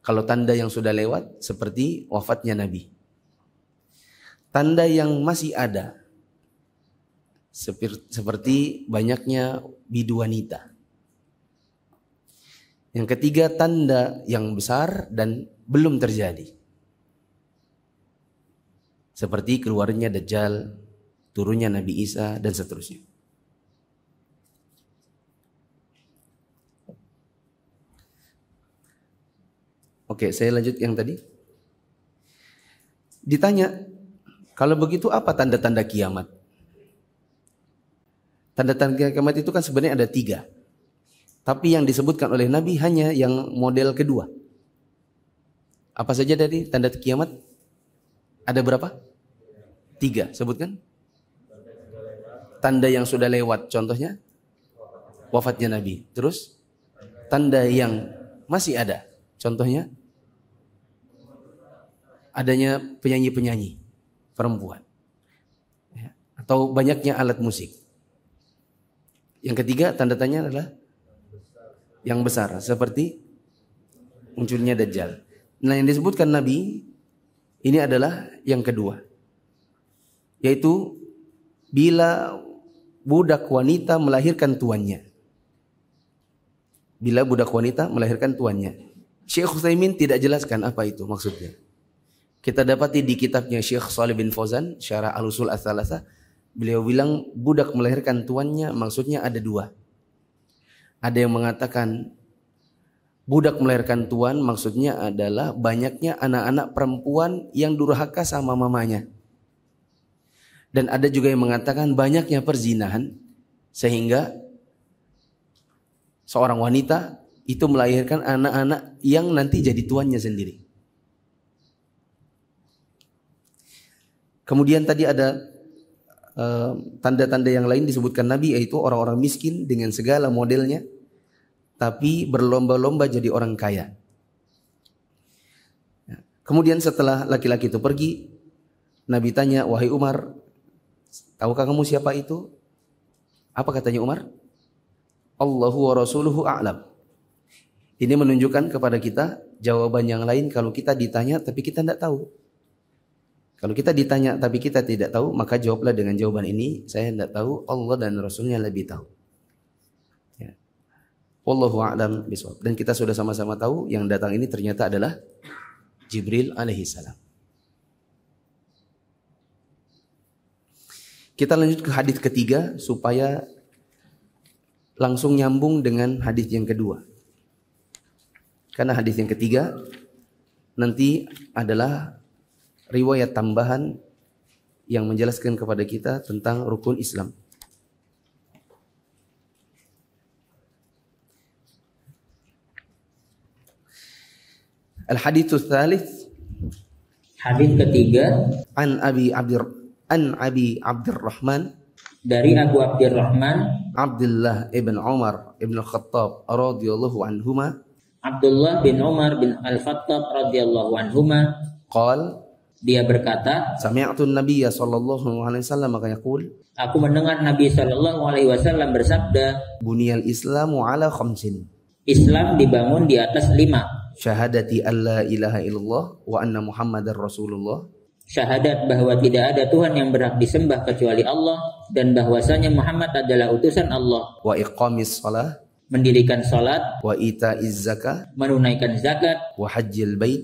Kalau tanda yang sudah lewat seperti wafatnya Nabi. Tanda yang masih ada seperti banyaknya biduanita. Yang ketiga tanda yang besar dan belum terjadi. Seperti keluarnya Dajjal, turunnya Nabi Isa dan seterusnya. Oke, saya lanjut yang tadi. Ditanya, kalau begitu apa tanda-tanda kiamat? Tanda-tanda kiamat itu kan sebenarnya ada tiga. Tapi yang disebutkan oleh Nabi hanya yang model kedua. Apa saja dari tanda kiamat? Ada berapa? Tiga, sebutkan. Tanda yang sudah lewat, contohnya? Wafatnya Nabi. Terus? Tanda yang masih ada, contohnya? Adanya penyanyi-penyanyi perempuan. Ya. Atau banyaknya alat musik. Yang ketiga, tanda tanya adalah yang besar seperti munculnya Dajjal. Nah yang disebutkan Nabi ini adalah yang kedua yaitu bila budak wanita melahirkan tuannya. Bila budak wanita melahirkan tuannya. Syekh Utsaimin tidak jelaskan apa itu maksudnya. Kita dapati di kitabnya Syekh Salih bin Fozan Syarah Al-Usul beliau bilang budak melahirkan tuannya maksudnya ada dua. Ada yang mengatakan budak melahirkan tuan maksudnya adalah banyaknya anak-anak perempuan yang durhaka sama mamanya. Dan ada juga yang mengatakan banyaknya perzinahan sehingga seorang wanita itu melahirkan anak-anak yang nanti jadi tuannya sendiri. Kemudian tadi ada eh, tanda-tanda uh, yang lain disebutkan Nabi yaitu orang-orang miskin dengan segala modelnya tapi berlomba-lomba jadi orang kaya. Ya. Kemudian setelah laki-laki itu pergi, Nabi tanya, "Wahai Umar, tahukah kamu siapa itu?" Apa katanya Umar? "Allahu wa rasuluhu a'lam." Ini menunjukkan kepada kita jawaban yang lain kalau kita ditanya tapi kita tidak tahu. Kalau kita ditanya tapi kita tidak tahu, maka jawablah dengan jawaban ini, saya tidak tahu, Allah dan Rasulnya lebih tahu. Wallahu a'lam biswab. Dan kita sudah sama-sama tahu yang datang ini ternyata adalah Jibril alaihi salam. Kita lanjut ke hadis ketiga supaya langsung nyambung dengan hadis yang kedua. Karena hadis yang ketiga nanti adalah riwayat tambahan yang menjelaskan kepada kita tentang rukun Islam. Al haditsus tsalits Hadis ketiga An Abi Abdir An Abi Abdurrahman dari Abu Abdurrahman Abdullah ibn Umar ibn Khattab radhiyallahu anhuma Abdullah bin Umar bin Al-Khattab radhiyallahu anhuma qal dia berkata sami'tu nabiyya sallallahu alaihi wasallam yaqul aku mendengar Nabi sallallahu alaihi wasallam bersabda buniyal islamu ala khamsin Islam dibangun di atas lima syahadati alla ilaha illallah wa anna muhammadar rasulullah syahadat bahwa tidak ada Tuhan yang berhak disembah kecuali Allah dan bahwasanya Muhammad adalah utusan Allah wa iqamis salat. mendirikan salat wa ita zakat menunaikan zakat wa hajjil bait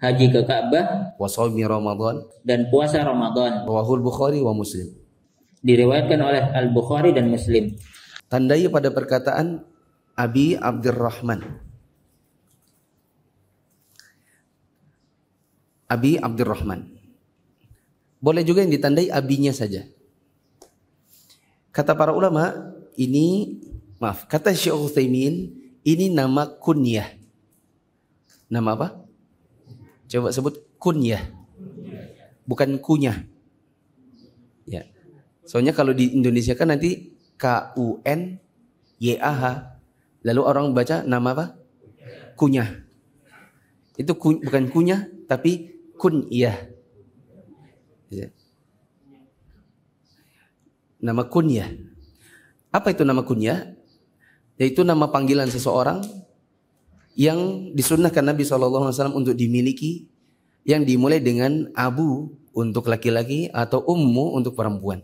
haji ke Ka'bah wa shaumi ramadan dan puasa Ramadan rawahul Bukhari wa Muslim diriwayatkan oleh Al Bukhari dan Muslim tandai pada perkataan Abi Abdurrahman Abi Abdurrahman. Boleh juga yang ditandai abinya saja. Kata para ulama, ini maaf, kata Syekh Utsaimin, ini nama kunyah. Nama apa? Coba sebut kunyah. Bukan kunyah. Ya. Soalnya kalau di Indonesia kan nanti K U N Y A H. Lalu orang baca nama apa? Kunyah. Itu ku, bukan kunyah tapi kunyah. Iya. Nama kunyah. Apa itu nama kunyah? Yaitu nama panggilan seseorang yang disunnahkan Nabi SAW untuk dimiliki yang dimulai dengan abu untuk laki-laki atau ummu untuk perempuan.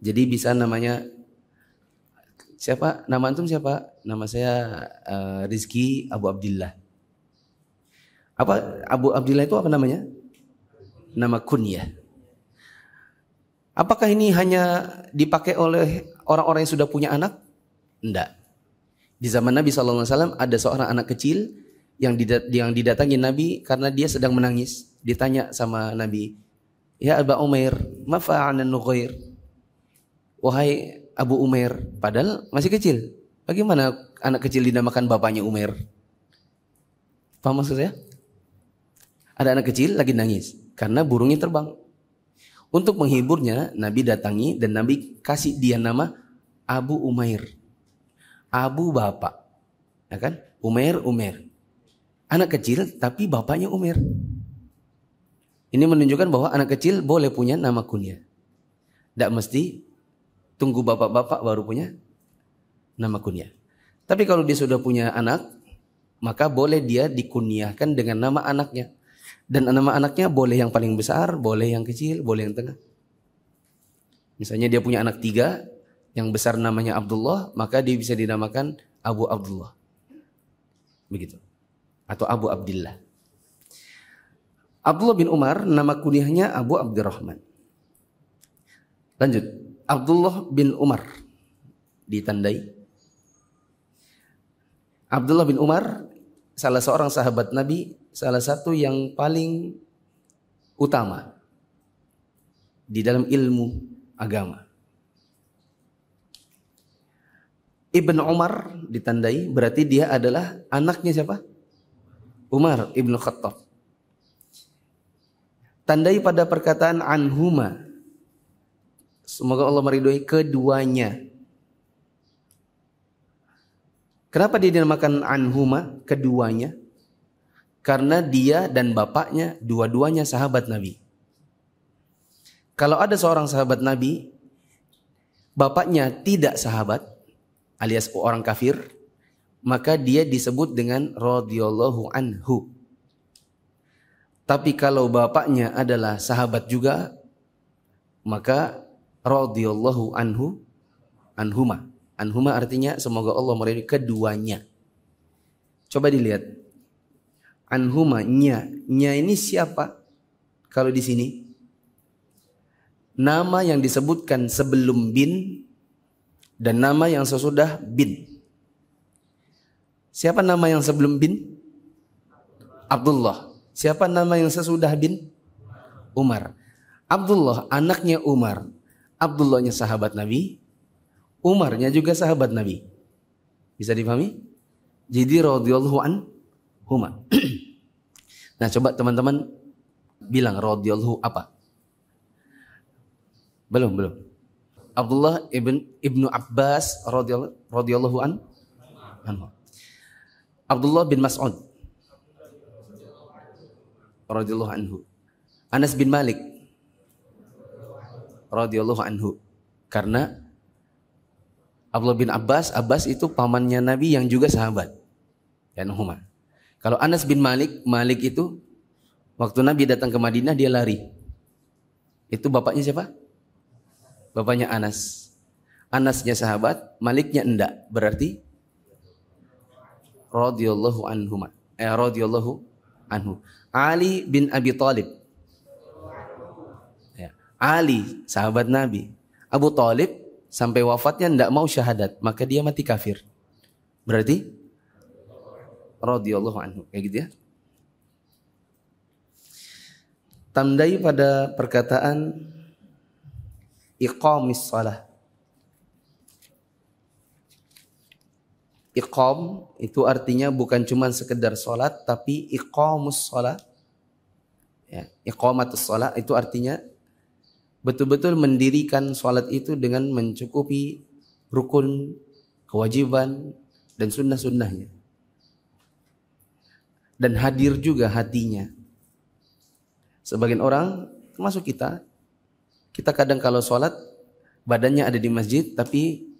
Jadi bisa namanya siapa? Nama antum siapa? Nama saya uh, eh, Rizki Abu Abdullah. Apa Abu Abdillah itu apa namanya? Nama kunyah. Apakah ini hanya dipakai oleh orang-orang yang sudah punya anak? Enggak. Di zaman Nabi SAW ada seorang anak kecil yang yang didatangi Nabi karena dia sedang menangis. Ditanya sama Nabi, Ya Aba Umair, mafa'anan nukhair. Wahai Abu Umair, padahal masih kecil. Bagaimana anak kecil dinamakan bapaknya Umair? Paham maksud saya? Ada anak kecil lagi nangis karena burungnya terbang. Untuk menghiburnya, Nabi datangi dan Nabi kasih dia nama Abu Umair. Abu bapak. Ya kan? Umair, Umair. Anak kecil tapi bapaknya Umair. Ini menunjukkan bahwa anak kecil boleh punya nama kunya. Tidak mesti tunggu bapak-bapak baru punya nama kunya. Tapi kalau dia sudah punya anak, maka boleh dia dikunyahkan dengan nama anaknya. Dan nama anaknya boleh yang paling besar, boleh yang kecil, boleh yang tengah. Misalnya dia punya anak tiga, yang besar namanya Abdullah, maka dia bisa dinamakan Abu Abdullah. Begitu. Atau Abu Abdullah. Abdullah bin Umar, nama kuliahnya Abu Abdurrahman. Lanjut. Abdullah bin Umar. Ditandai. Abdullah bin Umar, salah seorang sahabat Nabi salah satu yang paling utama di dalam ilmu agama. Ibn Umar ditandai berarti dia adalah anaknya siapa? Umar Ibn Khattab. Tandai pada perkataan anhuma. Semoga Allah meridhoi keduanya. Kenapa dia dinamakan anhuma keduanya? Karena dia dan bapaknya dua-duanya sahabat Nabi. Kalau ada seorang sahabat Nabi, bapaknya tidak sahabat alias orang kafir, maka dia disebut dengan radhiyallahu anhu. Tapi kalau bapaknya adalah sahabat juga, maka radhiyallahu anhu anhuma. Anhuma artinya semoga Allah meridai keduanya. Coba dilihat anhuma nya nya ini siapa kalau di sini nama yang disebutkan sebelum bin dan nama yang sesudah bin siapa nama yang sebelum bin Abdullah siapa nama yang sesudah bin Umar Abdullah anaknya Umar Abdullahnya sahabat Nabi Umarnya juga sahabat Nabi bisa dipahami jadi radhiyallahu anhuma Nah coba teman-teman bilang radhiyallahu apa? Belum, belum. Abdullah ibn Ibnu Abbas radhiyallahu an anhu. Abdullah bin Mas'ud radhiyallahu anhu. Anas bin Malik radhiyallahu anhu. Karena Abdullah bin Abbas, Abbas itu pamannya Nabi yang juga sahabat. Ya, Nuhumah. Kalau Anas bin Malik, Malik itu waktu Nabi datang ke Madinah dia lari. Itu bapaknya siapa? Bapaknya Anas. Anasnya sahabat, Maliknya enggak. Berarti radhiyallahu anhuma. Eh radhiyallahu anhu. Ali bin Abi Thalib. Ya. Ali sahabat Nabi. Abu Thalib sampai wafatnya enggak mau syahadat, maka dia mati kafir. Berarti radhiyallahu anhu. Kayak gitu ya. Tandai pada perkataan iqamis salah. Iqam itu artinya bukan cuma sekedar sholat, tapi iqamus sholat. Ya, iqamatus sholat itu artinya betul-betul mendirikan sholat itu dengan mencukupi rukun, kewajiban, dan sunnah-sunnahnya dan hadir juga hatinya. Sebagian orang, termasuk kita, kita kadang kalau sholat badannya ada di masjid tapi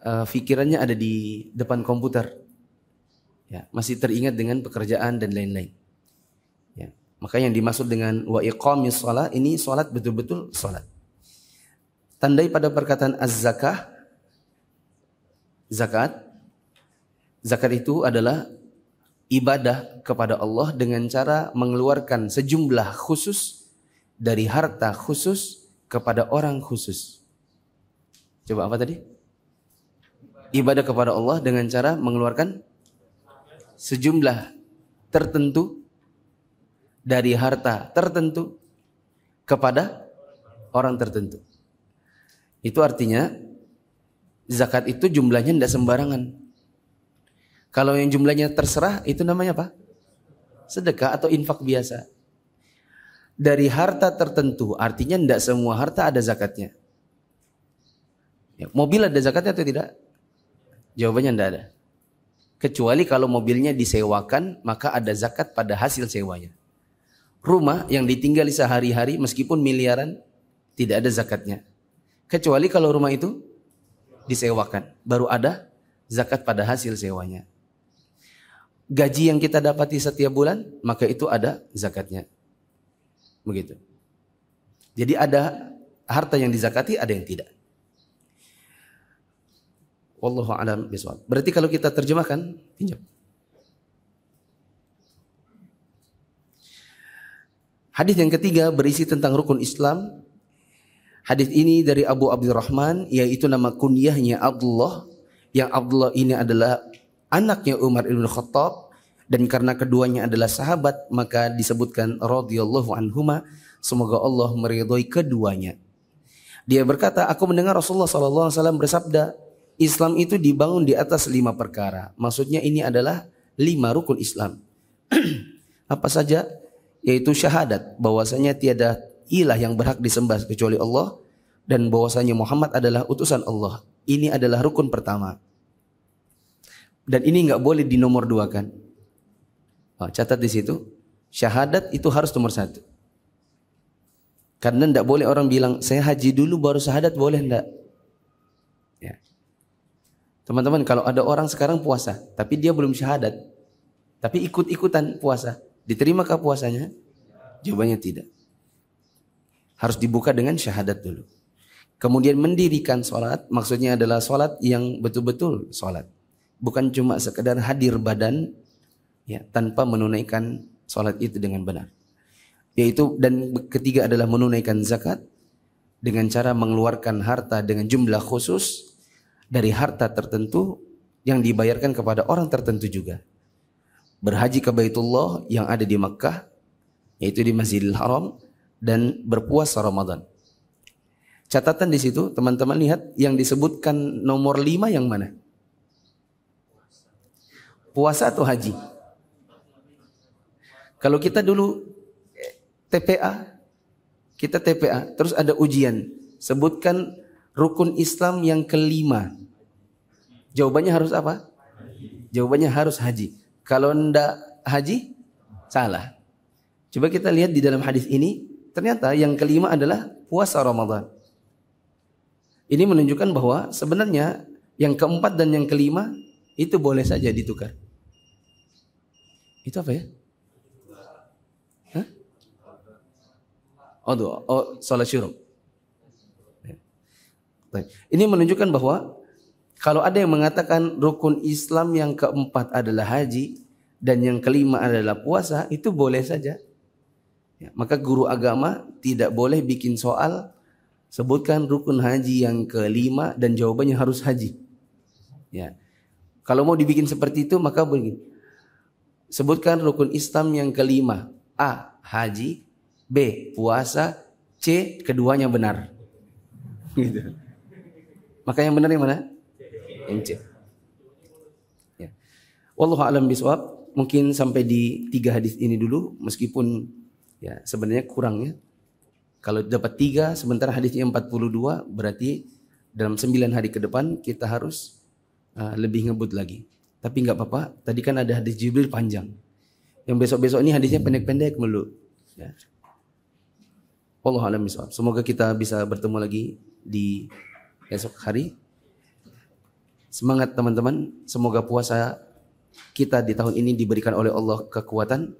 uh, ada di depan komputer. Ya, masih teringat dengan pekerjaan dan lain-lain. Ya, maka yang dimaksud dengan wa iqamis sholat ini sholat betul-betul sholat. Tandai pada perkataan az-zakah, zakat, zakat itu adalah ibadah kepada Allah dengan cara mengeluarkan sejumlah khusus dari harta khusus kepada orang khusus. Coba apa tadi? Ibadah kepada Allah dengan cara mengeluarkan sejumlah tertentu dari harta tertentu kepada orang tertentu. Itu artinya zakat itu jumlahnya tidak sembarangan. Kalau yang jumlahnya terserah itu namanya apa? Sedekah atau infak biasa. Dari harta tertentu, artinya tidak semua harta ada zakatnya. Ya, mobil ada zakatnya atau tidak? Jawabannya tidak ada. Kecuali kalau mobilnya disewakan, maka ada zakat pada hasil sewanya. Rumah yang ditinggali sehari-hari meskipun miliaran, tidak ada zakatnya. Kecuali kalau rumah itu disewakan, baru ada zakat pada hasil sewanya gaji yang kita dapati setiap bulan, maka itu ada zakatnya. Begitu. Jadi ada harta yang dizakati, ada yang tidak. Wallahu a'lam bishawab. Berarti kalau kita terjemahkan, pinjam. Hadis yang ketiga berisi tentang rukun Islam. Hadis ini dari Abu Abdurrahman yaitu nama kunyahnya Abdullah yang Abdullah ini adalah anaknya Umar ibn Khattab dan karena keduanya adalah sahabat maka disebutkan radhiyallahu anhuma semoga Allah meridhoi keduanya. Dia berkata, aku mendengar Rasulullah alaihi wasallam bersabda, Islam itu dibangun di atas lima perkara. Maksudnya ini adalah lima rukun Islam. Apa saja? Yaitu syahadat, bahwasanya tiada ilah yang berhak disembah kecuali Allah, dan bahwasanya Muhammad adalah utusan Allah. Ini adalah rukun pertama. Dan ini nggak boleh di nomor dua kan? Oh, catat di situ. Syahadat itu harus nomor satu. Karena tidak boleh orang bilang saya haji dulu baru syahadat boleh ndak? Ya. Teman-teman kalau ada orang sekarang puasa tapi dia belum syahadat tapi ikut-ikutan puasa diterimakah puasanya? Jawabannya tidak. Harus dibuka dengan syahadat dulu. Kemudian mendirikan sholat maksudnya adalah sholat yang betul-betul sholat bukan cuma sekedar hadir badan ya tanpa menunaikan sholat itu dengan benar yaitu dan ketiga adalah menunaikan zakat dengan cara mengeluarkan harta dengan jumlah khusus dari harta tertentu yang dibayarkan kepada orang tertentu juga berhaji ke Baitullah yang ada di Mekkah, yaitu di Masjidil Haram dan berpuasa Ramadan catatan di situ teman-teman lihat yang disebutkan nomor lima yang mana Puasa atau haji? Kalau kita dulu eh, TPA, kita TPA, terus ada ujian. Sebutkan rukun Islam yang kelima. Jawabannya harus apa? Jawabannya harus haji. Kalau ndak haji, salah. Coba kita lihat di dalam hadis ini, ternyata yang kelima adalah puasa Ramadan. Ini menunjukkan bahwa sebenarnya yang keempat dan yang kelima itu boleh saja ditukar. Itu apa ya? Hah? Oh, doa. oh sholat syuruk. Ya. Ini menunjukkan bahwa kalau ada yang mengatakan rukun Islam yang keempat adalah haji dan yang kelima adalah puasa, itu boleh saja. Ya, maka guru agama tidak boleh bikin soal sebutkan rukun haji yang kelima dan jawabannya harus haji. Ya. Kalau mau dibikin seperti itu maka begini, Sebutkan rukun Islam yang kelima. A. Haji. B. Puasa. C. Keduanya benar. Gitu. Maka yang benar yang mana? Yang C. Ya. Wallahu alam biswab. Mungkin sampai di tiga hadis ini dulu. Meskipun ya sebenarnya kurang ya. Kalau dapat tiga, sementara hadisnya 42, berarti dalam sembilan hari ke depan kita harus uh, lebih ngebut lagi. Tapi nggak apa-apa, tadi kan ada hadis Jibril panjang. Yang besok-besok ini hadisnya pendek-pendek melulu. Ya. Allah alam Semoga kita bisa bertemu lagi di esok hari. Semangat teman-teman. Semoga puasa kita di tahun ini diberikan oleh Allah kekuatan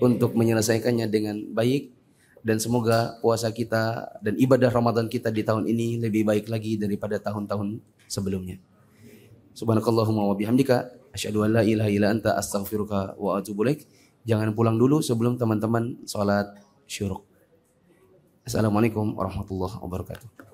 untuk menyelesaikannya dengan baik. Dan semoga puasa kita dan ibadah Ramadan kita di tahun ini lebih baik lagi daripada tahun-tahun sebelumnya. Subhanakallahumma wa bihamdika asyhadu an la ilaha illa anta astaghfiruka wa atubu ilaik. Jangan pulang dulu sebelum teman-teman sholat syuruk. Assalamualaikum warahmatullahi wabarakatuh.